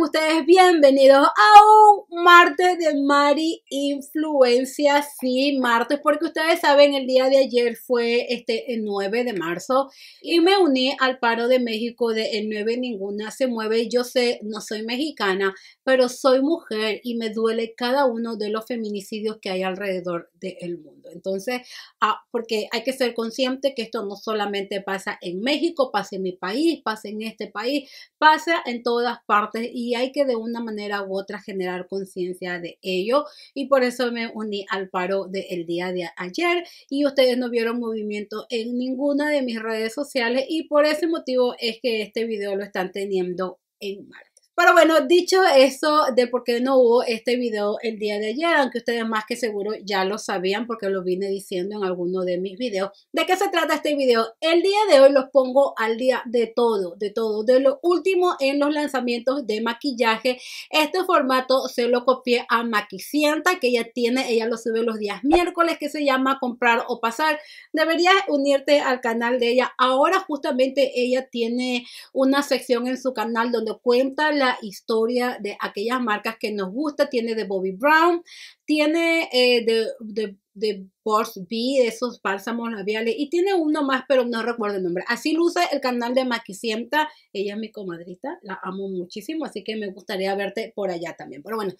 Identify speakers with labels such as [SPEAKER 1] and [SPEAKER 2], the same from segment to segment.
[SPEAKER 1] ustedes bienvenidos a un martes de Mari Influencia. Sí, martes, porque ustedes saben, el día de ayer fue este el 9 de marzo y me uní al paro de México de El 9 Ninguna se mueve. Yo sé, no soy mexicana, pero soy mujer y me duele cada uno de los feminicidios que hay alrededor del mundo. Entonces, ah, porque hay que ser consciente que esto no solamente pasa en México, pasa en mi país, pasa en este país, pasa en todas partes y hay que de una manera u otra generar conciencia de ello. Y por eso me uní al paro del día de ayer y ustedes no vieron movimiento en ninguna de mis redes sociales y por ese motivo es que este video lo están teniendo en marcha. Pero bueno, dicho eso de por qué no hubo este video el día de ayer, aunque ustedes más que seguro ya lo sabían porque lo vine diciendo en alguno de mis videos, ¿de qué se trata este video? El día de hoy los pongo al día de todo, de todo, de lo último en los lanzamientos de maquillaje. Este formato se lo copié a Maquicienta, que ella tiene, ella lo sube los días miércoles, que se llama comprar o pasar. Deberías unirte al canal de ella. Ahora justamente ella tiene una sección en su canal donde cuenta la historia de aquellas marcas que nos gusta. Tiene de Bobby Brown, tiene eh, de, de, de B, esos bálsamos labiales, y tiene uno más, pero no recuerdo el nombre. Así luce el canal de Maquisienta. Ella es mi comadrita, la amo muchísimo, así que me gustaría verte por allá también. Pero bueno,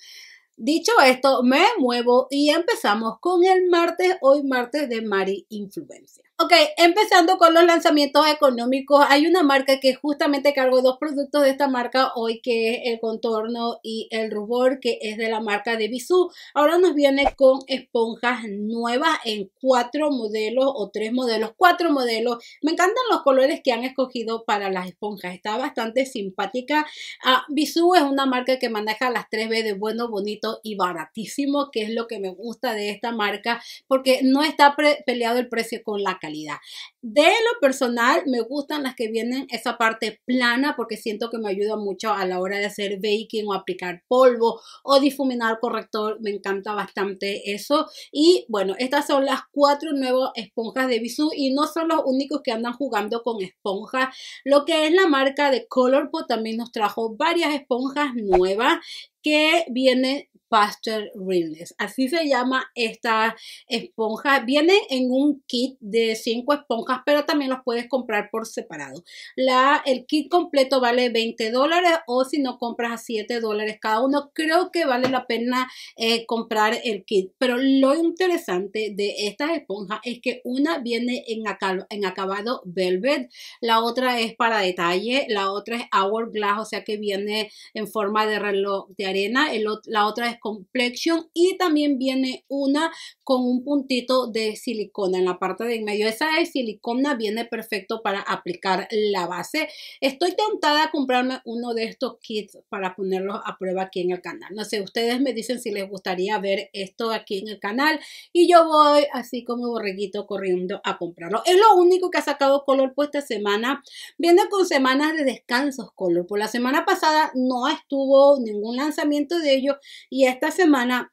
[SPEAKER 1] Dicho esto, me muevo y empezamos con el martes, hoy martes de Mari Influencia. Ok, empezando con los lanzamientos económicos, hay una marca que justamente cargo dos productos de esta marca hoy, que es el contorno y el rubor, que es de la marca de Bisú. Ahora nos viene con esponjas nuevas en cuatro modelos o tres modelos, cuatro modelos. Me encantan los colores que han escogido para las esponjas, está bastante simpática. Ah, Bisú es una marca que maneja las 3B de bueno, bonito y baratísimo, que es lo que me gusta de esta marca, porque no está peleado el precio con la calidad. De lo personal, me gustan las que vienen esa parte plana, porque siento que me ayuda mucho a la hora de hacer baking o aplicar polvo o difuminar corrector. Me encanta bastante eso. Y bueno, estas son las cuatro nuevas esponjas de Bisú y no son los únicos que andan jugando con esponjas. Lo que es la marca de colorpo también nos trajo varias esponjas nuevas que vienen faster Realness. Así se llama esta esponja. Viene en un kit de 5 esponjas, pero también los puedes comprar por separado. La, el kit completo vale 20 dólares o si no compras a 7 dólares cada uno, creo que vale la pena eh, comprar el kit. Pero lo interesante de estas esponjas es que una viene en, en acabado velvet, la otra es para detalle, la otra es hourglass, o sea que viene en forma de reloj de arena, la otra es complexion y también viene una con un puntito de silicona en la parte de en medio. Esa de silicona viene perfecto para aplicar la base. Estoy tentada a comprarme uno de estos kits para ponerlos a prueba aquí en el canal. No sé, ustedes me dicen si les gustaría ver esto aquí en el canal y yo voy así como borreguito corriendo a comprarlo. Es lo único que ha sacado color por esta semana. Viene con semanas de descansos color. Por la semana pasada no estuvo ningún lanzamiento de ellos y esta semana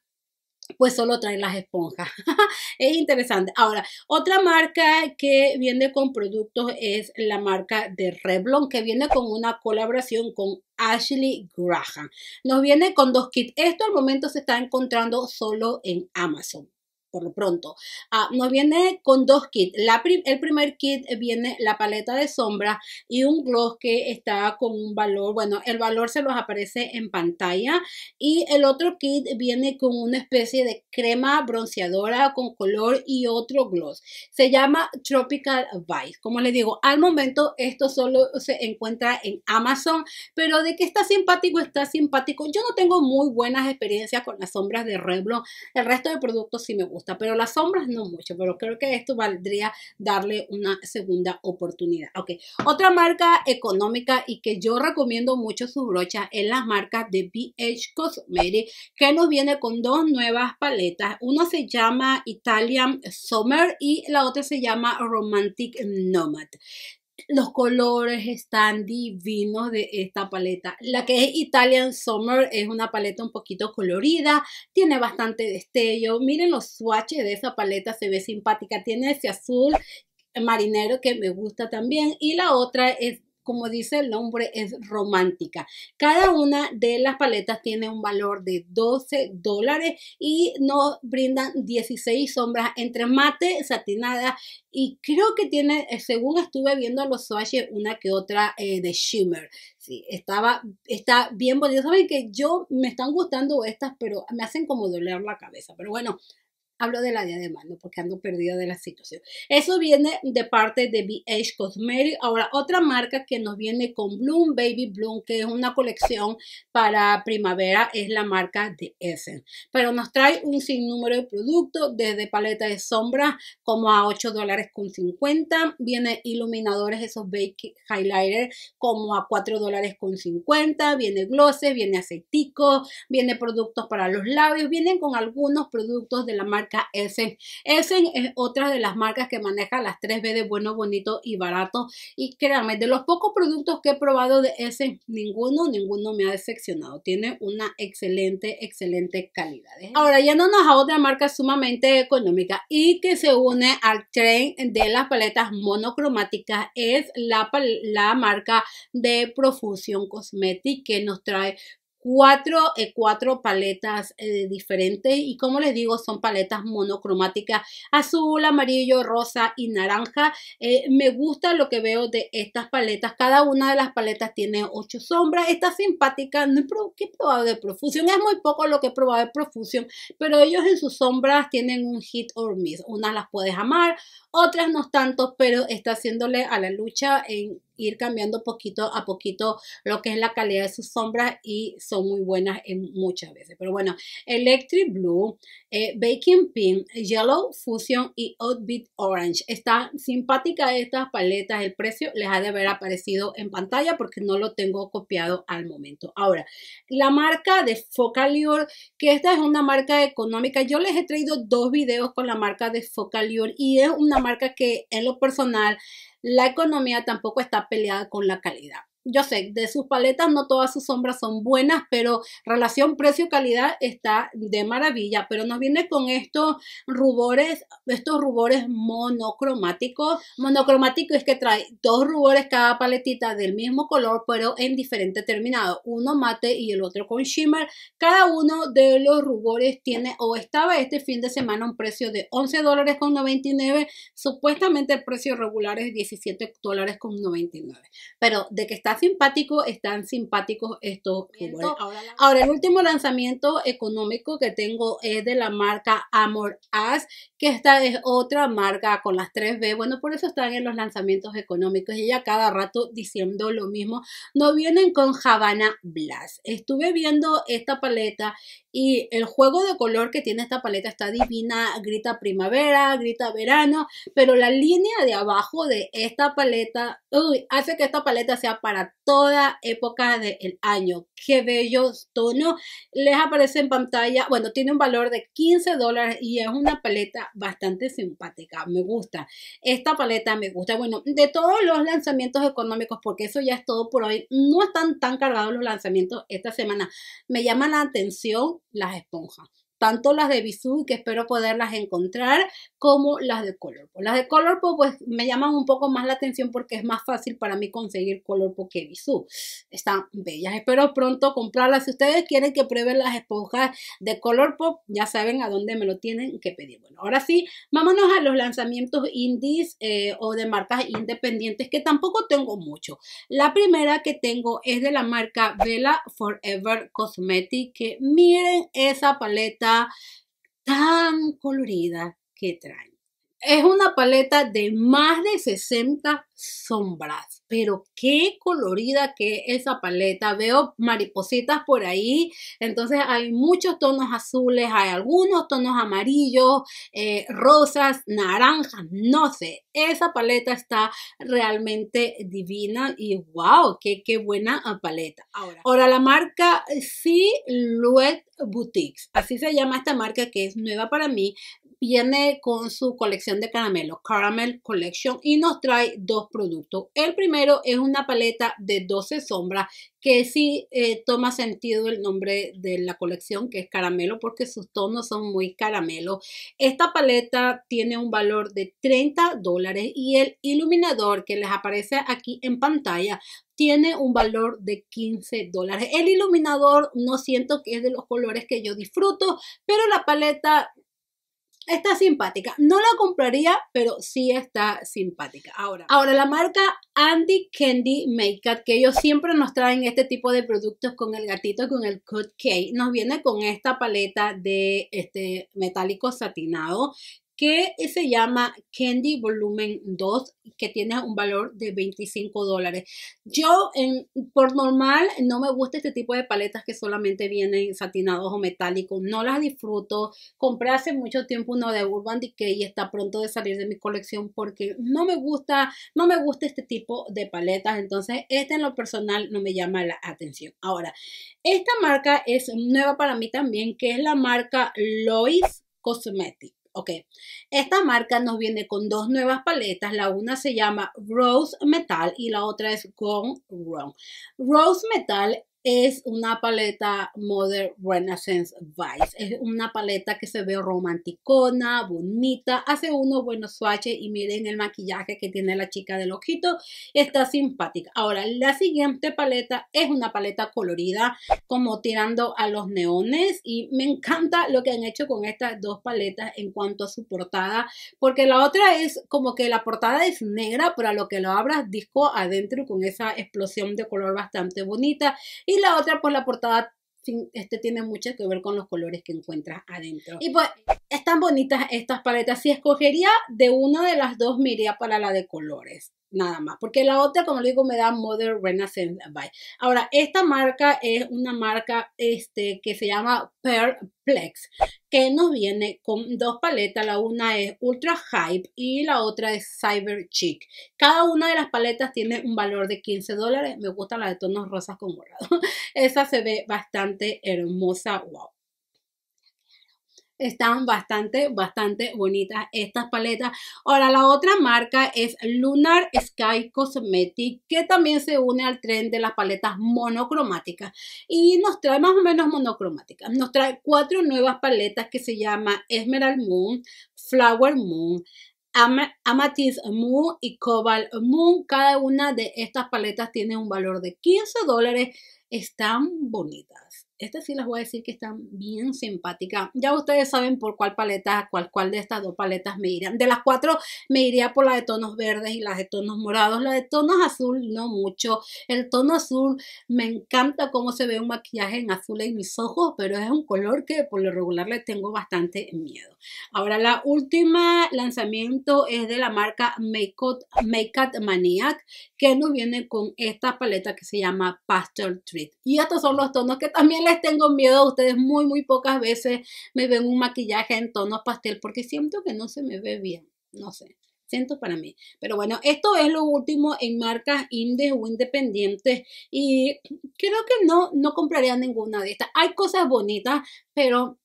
[SPEAKER 1] pues solo traen las esponjas. es interesante. Ahora, otra marca que viene con productos es la marca de Revlon, que viene con una colaboración con Ashley Graham. Nos viene con dos kits. Esto al momento se está encontrando solo en Amazon por lo pronto. Ah, nos viene con dos kits. el primer kit eh, viene la paleta de sombra y un gloss que está con un valor, bueno, el valor se los aparece en pantalla. Y el otro kit viene con una especie de crema bronceadora con color y otro gloss. Se llama Tropical Vice. Como les digo, al momento esto solo se encuentra en Amazon, pero de que está simpático, está simpático. Yo no tengo muy buenas experiencias con las sombras de Revlon. El resto de productos sí me gustan pero las sombras no mucho, pero creo que esto valdría darle una segunda oportunidad. Ok, otra marca económica y que yo recomiendo mucho sus brochas es la marca de BH Cosmetics, que nos viene con dos nuevas paletas. Una se llama Italian Summer y la otra se llama Romantic Nomad. Los colores están divinos de esta paleta. La que es Italian Summer es una paleta un poquito colorida, tiene bastante destello. Miren los swatches de esa paleta, se ve simpática. Tiene ese azul marinero que me gusta también. Y la otra es como dice el nombre, es romántica. Cada una de las paletas tiene un valor de 12 dólares y nos brindan 16 sombras entre mate, satinada y creo que tiene, eh, según estuve viendo los swatches, una que otra eh, de shimmer. Sí, estaba, está bien bonito. Saben que yo me están gustando estas, pero me hacen como doler la cabeza. Pero bueno, Hablo de la de ¿no? Porque ando perdida de la situación. Eso viene de parte de BH Cosmetics. Ahora, otra marca que nos viene con Bloom Baby Bloom, que es una colección para primavera, es la marca de Essence. Pero nos trae un sinnúmero de productos, desde paleta de sombra como a 8 dólares con 50. Viene iluminadores, esos bake highlighter como a 4 dólares con 50. Viene glosses, viene aceiticos, viene productos para los labios. Vienen con algunos productos de la marca marca Essen. es otra de las marcas que maneja las 3B de bueno, bonito y barato. Y créanme, de los pocos productos que he probado de Essen, ninguno, ninguno me ha decepcionado. Tiene una excelente, excelente calidad. ya ¿eh? Ahora, yéndonos a otra marca sumamente económica y que se une al tren de las paletas monocromáticas es la, la marca de Profusión Cosmetic que nos trae cuatro, eh, cuatro paletas eh, diferentes y como les digo son paletas monocromáticas azul, amarillo, rosa y naranja. Eh, me gusta lo que veo de estas paletas. Cada una de las paletas tiene ocho sombras. Está simpática. No he, probado de profusión. Es muy poco lo que he probado de profusión, pero ellos en sus sombras tienen un hit or miss. Unas las puedes amar, otras no tanto, pero está haciéndole a la lucha en ir cambiando poquito a poquito lo que es la calidad de sus sombras y son muy buenas en muchas veces. Pero bueno, Electric Blue, eh, Baking Pink, Yellow Fusion y Outbeat Orange. Están simpáticas estas paletas. El precio les ha de haber aparecido en pantalla porque no lo tengo copiado al momento. Ahora, la marca de Focalior, que esta es una marca económica. Yo les he traído dos videos con la marca de Focalior y es una marca que en lo personal la economía tampoco está peleada con la calidad yo sé, de sus paletas no todas sus sombras son buenas, pero relación precio-calidad está de maravilla, pero nos viene con estos rubores, estos rubores monocromáticos. Monocromático es que trae dos rubores cada paletita del mismo color, pero en diferente terminado, uno mate y el otro con shimmer. Cada uno de los rubores tiene o estaba este fin de semana un precio de 11 dólares con 99, supuestamente el precio regular es 17 dólares con 99, pero de que está simpático, están simpáticos estos Ahora, el último lanzamiento económico que tengo es de la marca Amor As, que esta es otra marca con las 3B. Bueno, por eso están en los lanzamientos económicos. y Ella cada rato diciendo lo mismo. No vienen con Havana Blast. Estuve viendo esta paleta y el juego de color que tiene esta paleta está divina. Grita primavera, grita verano, pero la línea de abajo de esta paleta hace que esta paleta sea para toda época del año. Qué bellos tonos. Les aparece en pantalla. Bueno, tiene un valor de 15 dólares y es una paleta bastante simpática. Me gusta. Esta paleta me gusta. Bueno, de todos los lanzamientos económicos, porque eso ya es todo por hoy, no están tan cargados los lanzamientos esta semana. Me llama la atención las esponjas tanto las de Bisú, que espero poderlas encontrar, como las de Colourpop Las de Colourpop pues me llaman un poco más la atención porque es más fácil para mí conseguir Colourpop que Bisú. Están bellas, espero pronto comprarlas. Si ustedes quieren que prueben las esponjas de pop ya saben a dónde me lo tienen que pedir. Bueno, ahora sí, vámonos a los lanzamientos indies eh, o de marcas independientes que tampoco tengo mucho. La primera que tengo es de la marca Vela Forever Cosmetic, que miren esa paleta tan colorida que trae. Es una paleta de más de 60 sombras, pero qué colorida que es esa paleta. Veo maripositas por ahí, entonces hay muchos tonos azules, hay algunos tonos amarillos, eh, rosas, naranjas, no sé. Esa paleta está realmente divina y wow, qué, buena ah, paleta. Ahora, ahora la marca Silhouette Boutiques, así se llama esta marca que es nueva para mí, viene con su colección de caramelos, Caramel Collection, y nos trae dos productos. El primero es una paleta de 12 sombras que sí eh, toma sentido el nombre de la colección que es caramelo porque sus tonos son muy caramelos. Esta paleta tiene un valor de 30 dólares y el iluminador que les aparece aquí en pantalla tiene un valor de 15 dólares. El iluminador no siento que es de los colores que yo disfruto, pero la paleta Está simpática. No la compraría, pero sí está simpática. Ahora, ahora la marca Andy Candy Makeup, que ellos siempre nos traen este tipo de productos con el gatito, con el Cut Cake, nos viene con esta paleta de este metálico satinado que se llama Candy Volumen 2, que tiene un valor de 25 dólares. Yo, por normal, no me gusta este tipo de paletas que solamente vienen satinados o metálicos, no las disfruto. Compré hace mucho tiempo uno de Urban Decay y está pronto de salir de mi colección porque no me gusta, no me gusta este tipo de paletas, entonces este en lo personal no me llama la atención. Ahora, esta marca es nueva para mí también, que es la marca Lois Cosmetics. Ok, esta marca nos viene con dos nuevas paletas. La una se llama Rose Metal y la otra es Gone Wrong. Rose Metal es una paleta Modern Renaissance Vice. Es una paleta que se ve romanticona, bonita, hace unos buenos swatches y miren el maquillaje que tiene la chica del ojito, está simpática. Ahora, la siguiente paleta es una paleta colorida como tirando a los neones y me encanta lo que han hecho con estas dos paletas en cuanto a su portada, porque la otra es como que la portada es negra, pero a lo que lo abras disco adentro con esa explosión de color bastante bonita y y la otra, pues la portada este tiene mucho que ver con los colores que encuentras adentro. Y pues están bonitas estas paletas. Si escogería de una de las dos, me para la de colores nada más, porque la otra, como le digo, me da Mother Renaissance Vibe. Ahora, esta marca es una marca este, que se llama Perplex, que nos viene con dos paletas, la una es Ultra Hype y la otra es Cyber Chic. Cada una de las paletas tiene un valor de 15 dólares, me gusta la de tonos rosas con morado. Esa se ve bastante hermosa, wow. Están bastante, bastante bonitas estas paletas. Ahora, la otra marca es Lunar Sky Cosmetic, que también se une al tren de las paletas monocromáticas. Y nos trae más o menos monocromáticas. Nos trae cuatro nuevas paletas que se llaman Esmeralda Moon, Flower Moon, Amethyst Moon y Cobalt Moon. Cada una de estas paletas tiene un valor de 15 dólares. Están bonitas esta sí les voy a decir que están bien simpática Ya ustedes saben por cuál paleta, cuál, cuál de estas dos paletas me irán. De las cuatro me iría por la de tonos verdes y las de tonos morados. La de tonos azul no mucho. El tono azul me encanta cómo se ve un maquillaje en azul en mis ojos, pero es un color que por lo regular le tengo bastante miedo. Ahora la última lanzamiento es de la marca Make Maniac, que nos viene con esta paleta que se llama Pastel Treat. Y estos son los tonos que también les tengo miedo, a ustedes muy, muy pocas veces me ven un maquillaje en tonos pastel porque siento que no se me ve bien, no sé siento para mí. Pero bueno, esto es lo último en marcas indies o independientes y creo que no, no compraría ninguna de estas. Hay cosas bonitas, pero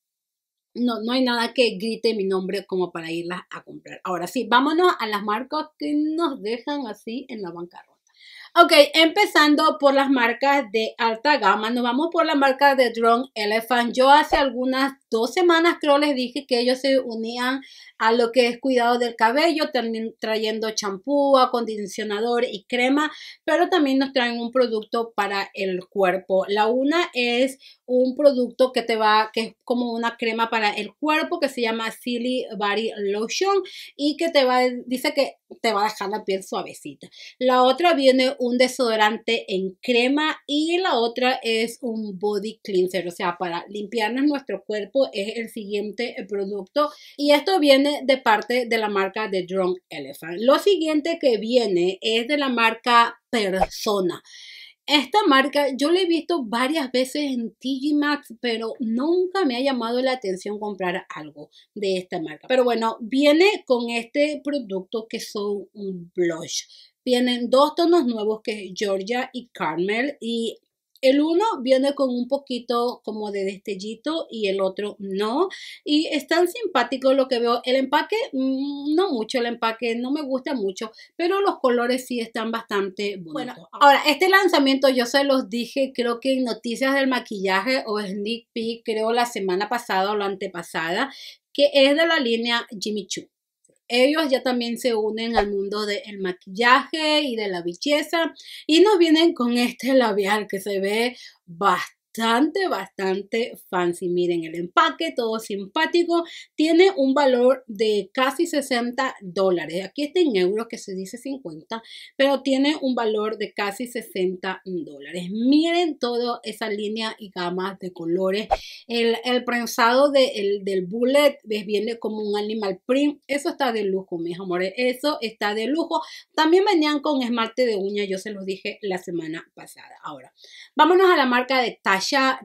[SPEAKER 1] no, no hay nada que grite mi nombre como para irlas a comprar. Ahora sí, vámonos a las marcas que nos dejan así en la bancarrota. Ok, empezando por las marcas de alta gama, nos vamos por la marca de Drone Elephant. Yo hace algunas dos semanas creo les dije que ellos se unían a lo que es cuidado del cabello, trayendo champú, acondicionador y crema, pero también nos traen un producto para el cuerpo. La una es un producto que te va, que es como una crema para el cuerpo que se llama Silly Body Lotion y que te va, dice que te va a dejar la piel suavecita. La otra viene un desodorante en crema y la otra es un body cleanser, o sea, para limpiarnos nuestro cuerpo es el siguiente eh, producto y esto viene de parte de la marca de Drone Elephant. Lo siguiente que viene es de la marca Persona. Esta marca yo la he visto varias veces en Max pero nunca me ha llamado la atención comprar algo de esta marca. Pero bueno, viene con este producto que son un blush. Vienen dos tonos nuevos que es Georgia y Carmel y el uno viene con un poquito como de destellito y el otro no. Y es tan simpático lo que veo. El empaque, mm, no mucho, el empaque no me gusta mucho, pero los colores sí están bastante bonitos. Bueno, ahora, este lanzamiento yo se los dije, creo que en Noticias del Maquillaje o Sneak Peek, creo la semana pasada o la antepasada, que es de la línea Jimmy Choo ellos ya también se unen al mundo del maquillaje y de la belleza y nos vienen con este labial que se ve bastante bastante, bastante fancy. Miren el empaque, todo simpático. Tiene un valor de casi 60 dólares. Aquí está en euros que se dice 50, pero tiene un valor de casi 60 dólares. Miren toda esa línea y gama de colores. El, el prensado del bullet ¿ves? viene como un animal print. Eso está de lujo, mis amores. Eso está de lujo. También venían con esmalte de uña, yo se los dije la semana pasada. Ahora, vámonos a la marca de Taj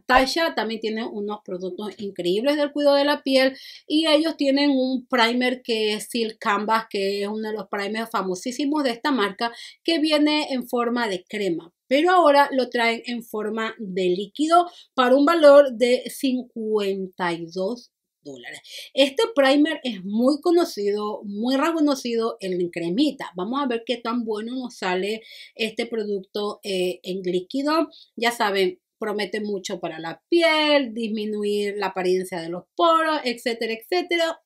[SPEAKER 1] Tasha, también tiene unos productos increíbles del cuidado de la piel y ellos tienen un primer que es Silk Canvas, que es uno de los primers famosísimos de esta marca, que viene en forma de crema pero ahora lo traen en forma de líquido para un valor de 52 dólares. Este primer es muy conocido, muy reconocido en cremita. Vamos a ver qué tan bueno nos sale este producto eh, en líquido. Ya saben, promete mucho para la piel, disminuir la apariencia de los poros, etcétera, etcétera.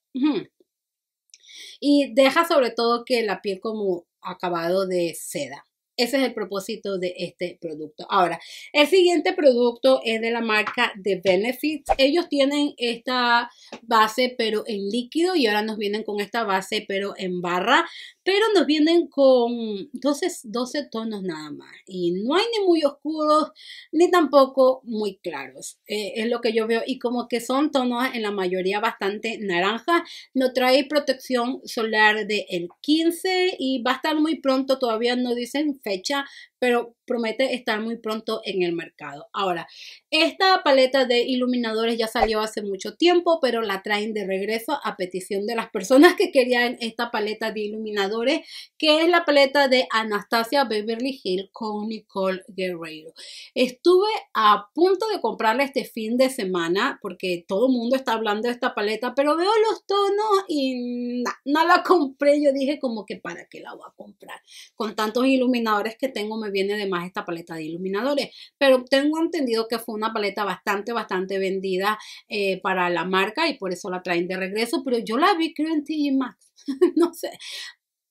[SPEAKER 1] Y deja sobre todo que la piel como acabado de seda. Ese es el propósito de este producto. Ahora, el siguiente producto es de la marca The Benefit. Ellos tienen esta base pero en líquido y ahora nos vienen con esta base pero en barra, pero nos vienen con 12, tonos nada más. Y no hay ni muy oscuros ni tampoco muy claros. Eh, es lo que yo veo y como que son tonos en la mayoría bastante naranja. No trae protección solar de el 15 y va a estar muy pronto. Todavía no dicen fecha pero promete estar muy pronto en el mercado. Ahora, esta paleta de iluminadores ya salió hace mucho tiempo, pero la traen de regreso a petición de las personas que querían esta paleta de iluminadores, que es la paleta de Anastasia Beverly Hill con Nicole Guerrero. Estuve a punto de comprarla este fin de semana porque todo el mundo está hablando de esta paleta, pero veo los tonos y no, la compré. Yo dije como que para qué la voy a comprar. Con tantos iluminadores que tengo me viene además esta paleta de iluminadores. Pero tengo entendido que fue una paleta bastante, bastante vendida eh, para la marca y por eso la traen de regreso. Pero yo la vi creo en TG Max. no sé.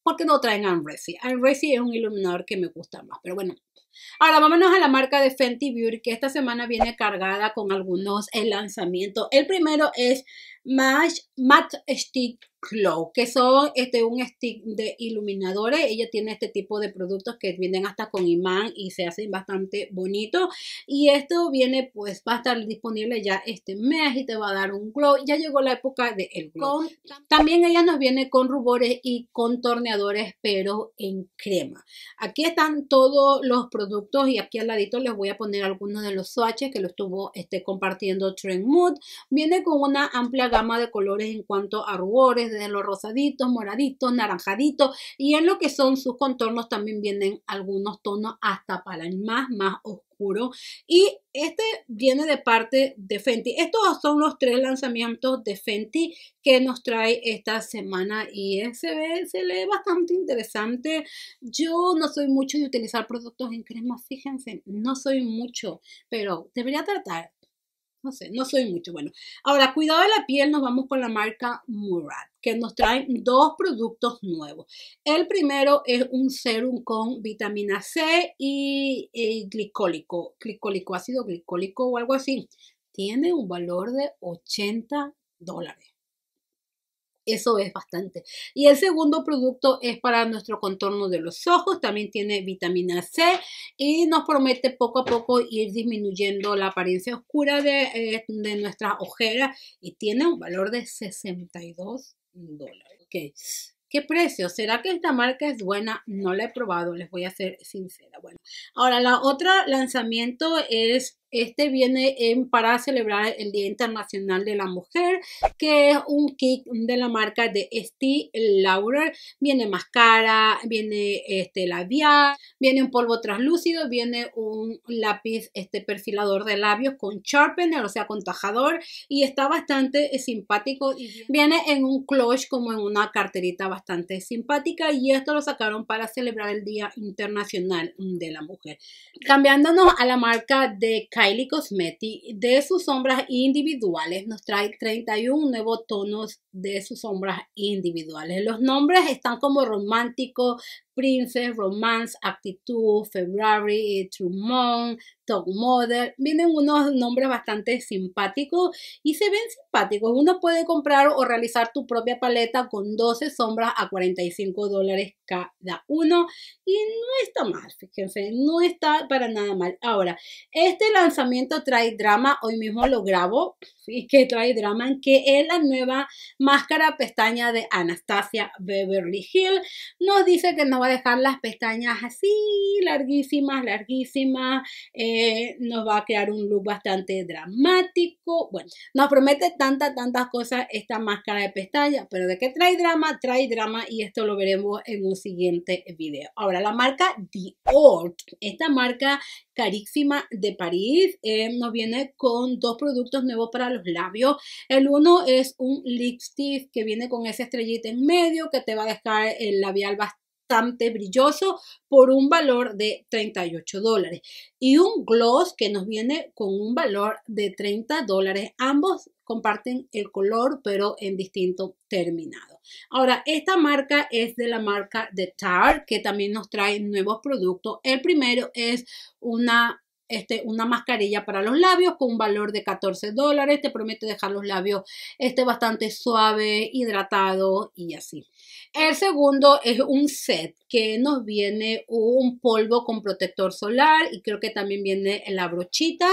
[SPEAKER 1] ¿Por qué no traen Unracy? reci es un iluminador que me gusta más. Pero bueno, Ahora vámonos a la marca de Fenty Beauty que esta semana viene cargada con algunos eh, lanzamiento, El primero es Matte Stick Glow, que son este, un stick de iluminadores. Ella tiene este tipo de productos que vienen hasta con imán y se hacen bastante bonitos. Y esto viene, pues va a estar disponible ya este mes y te va a dar un glow. Ya llegó la época del el glow. también ella nos viene con rubores y contorneadores, pero en crema. Aquí están todos los productos y aquí al ladito les voy a poner algunos de los swatches que lo estuvo este, compartiendo Trend Mood. Viene con una amplia gama de colores en cuanto a rubores, desde los rosaditos, moraditos, naranjaditos y en lo que son sus contornos también vienen algunos tonos hasta para el más, más oscuro. Y este viene de parte de Fenty. Estos son los tres lanzamientos de Fenty que nos trae esta semana y se ve, se lee bastante interesante. Yo no soy mucho de utilizar productos en crema, fíjense, no soy mucho, pero debería tratar no sé, no soy mucho. Bueno, ahora, cuidado de la piel, nos vamos con la marca Murad, que nos traen dos productos nuevos. El primero es un serum con vitamina C y, y glicólico, glicólico, ácido glicólico o algo así. Tiene un valor de 80 dólares. Eso es bastante. Y el segundo producto es para nuestro contorno de los ojos. También tiene vitamina C y nos promete poco a poco ir disminuyendo la apariencia oscura de, eh, de nuestras ojeras. Y tiene un valor de 62 dólares. ¿Qué precio? ¿Será que esta marca es buena? No la he probado, les voy a ser sincera. Bueno, ahora la otra lanzamiento es este viene para celebrar el Día Internacional de la Mujer, que es un kit de la marca de Estee Lauder. Viene máscara, viene este labial, viene un polvo translúcido, viene un lápiz este perfilador de labios con sharpener, o sea, con tajador, y está bastante eh, simpático. Viene en un clutch como en una carterita bastante simpática y esto lo sacaron para celebrar el Día Internacional de la Mujer. Cambiándonos a la marca de Kylie Cosmetics de sus sombras individuales. Nos trae 31 nuevos tonos de sus sombras individuales. Los nombres están como románticos Princess, Romance, Actitud, February, True top Talk Model. Vienen unos nombres bastante simpáticos y se ven simpáticos. Uno puede comprar o realizar tu propia paleta con 12 sombras a 45 dólares cada uno y no está mal, fíjense, no está para nada mal. Ahora, este lanzamiento trae drama, hoy mismo lo grabo, y que trae drama, que es la nueva máscara pestaña de Anastasia Beverly Hill. Nos dice que no va dejar las pestañas así, larguísimas, larguísimas, eh, nos va a crear un look bastante dramático. Bueno, nos promete tantas, tantas cosas esta máscara de pestañas, pero de qué trae drama, trae drama y esto lo veremos en un siguiente vídeo Ahora, la marca Dior, esta marca carísima de París. Eh, nos viene con dos productos nuevos para los labios. El uno es un lipstick que viene con ese estrellita en medio que te va a dejar el labial bastante bastante brilloso por un valor de 38 dólares. Y un gloss que nos viene con un valor de 30 dólares. Ambos comparten el color pero en distinto terminado. Ahora, esta marca es de la marca de tar que también nos trae nuevos productos. El primero es una este, una mascarilla para los labios con un valor de 14 dólares. Te promete dejar los labios este, bastante suave hidratado y así. El segundo es un set que nos viene un polvo con protector solar y creo que también viene la brochita.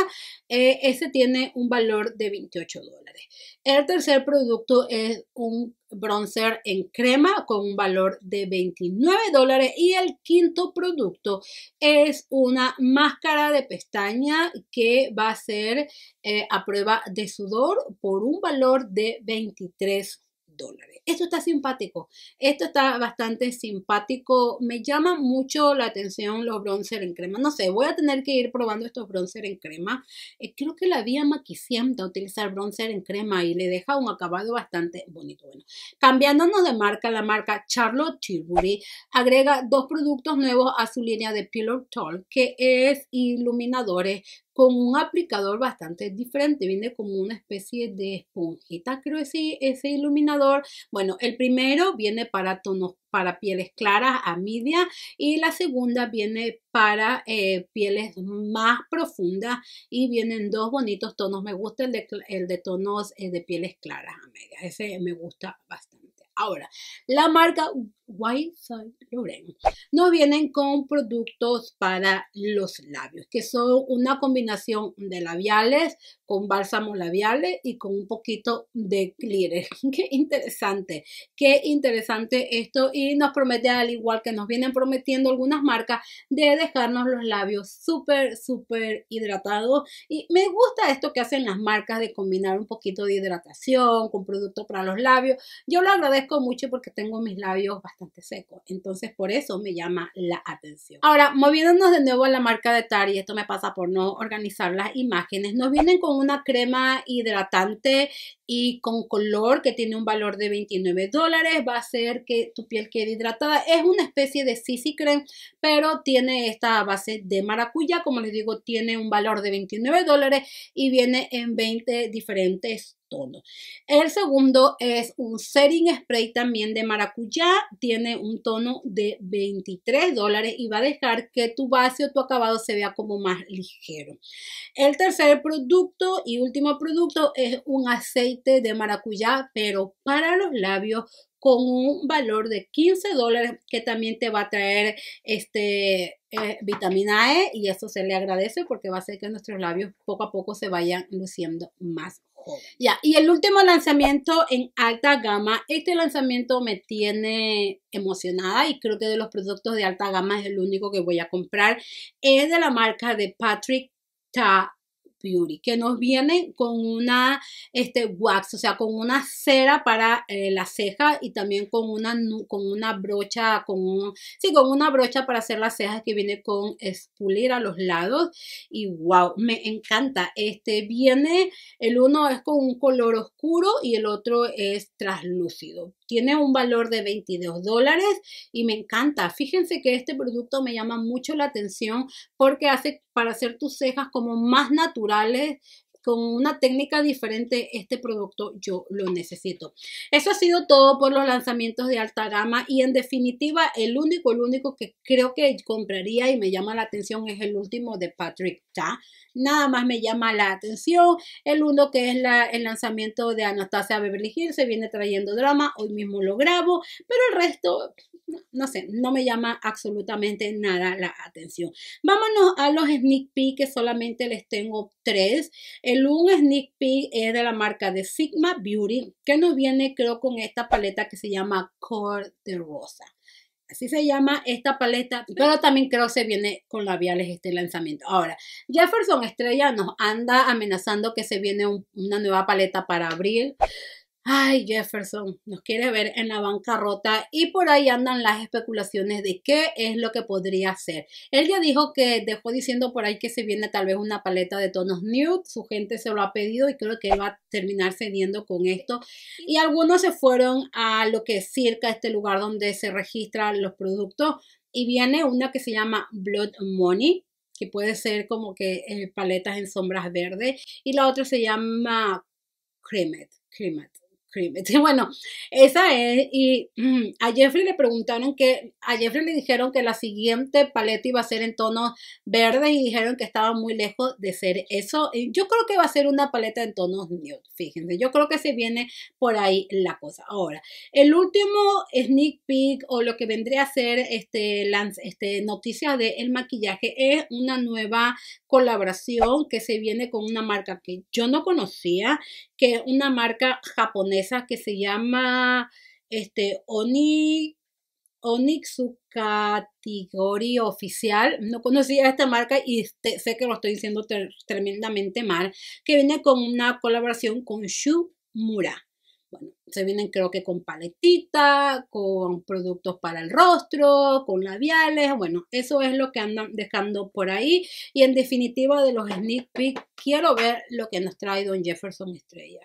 [SPEAKER 1] Este ese tiene un valor de 28 dólares. El tercer producto es un bronzer en crema con un valor de 29 dólares y el quinto producto es una máscara de pestaña que va a ser eh, a prueba de sudor por un valor de 23 dólares. Esto está simpático, esto está bastante simpático. Me llama mucho la atención los bronzer en crema. No sé, voy a tener que ir probando estos bronzer en crema. Eh, creo que la vía maquicienta utilizar bronzer en crema y le deja un acabado bastante bonito. Bueno, cambiándonos de marca, la marca Charlotte Tilbury agrega dos productos nuevos a su línea de Pillow Talk, que es iluminadores con un aplicador bastante diferente, viene como una especie de esponjita, creo que sí, ese iluminador. Bueno, el primero viene para tonos para pieles claras a media y la segunda viene para eh, pieles más profundas y vienen dos bonitos tonos. Me gusta el de, tonos eh, de pieles claras a media, ese me gusta bastante. Ahora, la marca White nos vienen con productos para los labios, que son una combinación de labiales con bálsamo labiales y con un poquito de clear. qué interesante, qué interesante esto y nos promete, al igual que nos vienen prometiendo algunas marcas, de dejarnos los labios súper, súper hidratados. Y me gusta esto que hacen las marcas de combinar un poquito de hidratación con productos para los labios. Yo lo agradezco mucho porque tengo mis labios bastante seco. Entonces, por eso me llama la atención. Ahora, moviéndonos de nuevo a la marca de Tari, esto me pasa por no organizar las imágenes, nos vienen con una crema hidratante y con color que tiene un valor de 29 dólares, va a hacer que tu piel quede hidratada. Es una especie de CC Creme, pero tiene esta base de maracuyá como les digo, tiene un valor de 29 dólares y viene en 20 diferentes tono. El segundo es un setting spray también de maracuyá, tiene un tono de 23 dólares y va a dejar que tu base o tu acabado se vea como más ligero. El tercer producto y último producto es un aceite de maracuyá, pero para los labios con un valor de 15 dólares que también te va a traer este eh, vitamina E y eso se le agradece porque va a hacer que nuestros labios poco a poco se vayan luciendo más ya, y el último lanzamiento en alta gama, este lanzamiento me tiene emocionada y creo que de los productos de alta gama es el único que voy a comprar. Es de la marca de Patrick Ta que nos vienen con una este, wax, o sea, con una cera para eh, la ceja y también con una, con una brocha, con un, sí, con una brocha para hacer las cejas que viene con espulir a los lados. Y wow, me encanta. Este viene, el uno es con un color oscuro y el otro es translúcido, Tiene un valor de 22 dólares y me encanta. Fíjense que este producto me llama mucho la atención porque hace para hacer tus cejas como más natural vale con una técnica diferente, este producto yo lo necesito. Eso ha sido todo por los lanzamientos de alta gama y en definitiva el único, el único que creo que compraría y me llama la atención es el último de Patrick Ta. Nada más me llama la atención. El uno que es el lanzamiento de Anastasia Beverly Hills, se viene trayendo drama, hoy mismo lo grabo, pero el resto, no sé, no me llama absolutamente nada la atención. Vámonos a los sneak peek que solamente les tengo tres. El el un sneak peek es de la marca de Sigma Beauty, que nos viene creo con esta paleta que se llama Core de Rosa. Así se llama esta paleta, pero también creo se viene con labiales este lanzamiento. Ahora, Jefferson Estrella nos anda amenazando que se viene una nueva paleta para abril ay Jefferson, nos quiere ver en la bancarrota y por ahí andan las especulaciones de qué es lo que podría ser. Él ya dijo que dejó diciendo por ahí que se viene tal vez una paleta de tonos nude, su gente se lo ha pedido y creo que va a terminar cediendo con esto. Y algunos se fueron a lo que es circa, este lugar donde se registran los productos y viene una que se llama Blood Money que puede ser como que eh, paletas en sombras verdes y la otra se llama Cremet, Cremet Bueno, esa es. Y mm, a Jeffrey le preguntaron que, a Jeffrey le dijeron que la siguiente paleta iba a ser en tonos verdes y dijeron que estaba muy lejos de ser eso. Yo creo que va a ser una paleta en tonos nude, fíjense. Yo creo que se viene por ahí la cosa. Ahora, el último sneak peek o lo que vendría a ser este, este noticias de el maquillaje es una nueva colaboración que se viene con una marca que yo no conocía, que es una marca japonesa que se llama este, Oni, Oficial. No conocía esta marca y sé que lo estoy diciendo tremendamente mal. Que viene con una colaboración con Shu Mura. Bueno, se vienen creo que con paletitas, con productos para el rostro, con labiales, bueno, eso es lo que andan dejando por ahí. Y en definitiva de los sneak peek, quiero ver lo que nos trae Don Jefferson Estrella.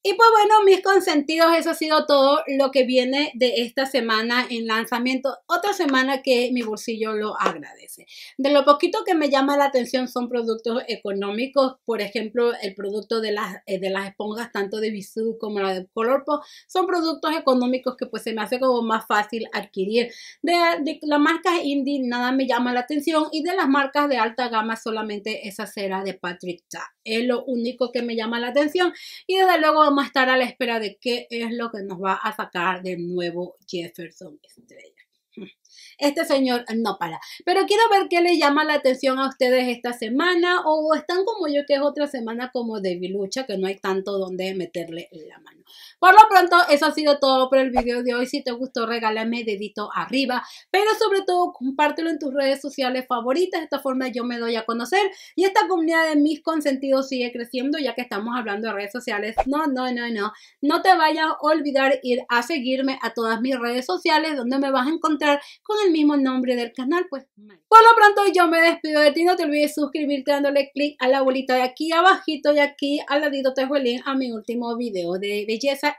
[SPEAKER 1] Y pues bueno, mis consentidos, eso ha sido todo lo que viene de esta semana en lanzamiento. Otra semana que mi bolsillo lo agradece. De lo poquito que me llama la atención son productos económicos. Por ejemplo, el producto de las, eh, de las esponjas, tanto de Bisú como la de Colorpo, son productos económicos que pues se me hace como más fácil adquirir. De, de las marcas indie nada me llama la atención y de las marcas de alta gama solamente esa cera de Patrick Ta. Es lo único que me llama la atención y desde luego más estar a la espera de qué es lo que nos va a sacar del nuevo Jefferson Estrella. Este señor no para. Pero quiero ver qué le llama la atención a ustedes esta semana o están como yo que es otra semana como de bilucha que no hay tanto donde meterle la mano. Por lo pronto, eso ha sido todo por el video de hoy. Si te gustó, regálame dedito arriba, pero sobre todo compártelo en tus redes sociales favoritas. De esta forma yo me doy a conocer y esta comunidad de mis consentidos sigue creciendo ya que estamos hablando de redes sociales. No, no, no, no. No te vayas a olvidar ir a seguirme a todas mis redes sociales donde me vas a encontrar con el mismo nombre del canal. Pues, por lo pronto yo me despido de ti. No te olvides suscribirte dándole clic a la bolita de aquí abajito y aquí al ladito te a mi último video de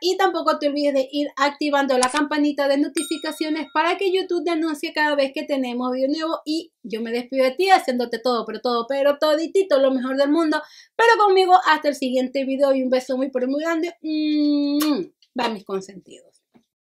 [SPEAKER 1] y tampoco te olvides de ir activando la campanita de notificaciones para que YouTube te anuncie cada vez que tenemos video nuevo y yo me despido de ti haciéndote todo, pero todo, pero toditito lo mejor del mundo, pero conmigo hasta el siguiente video y un beso muy pero muy grande. Mm, va mis consentidos.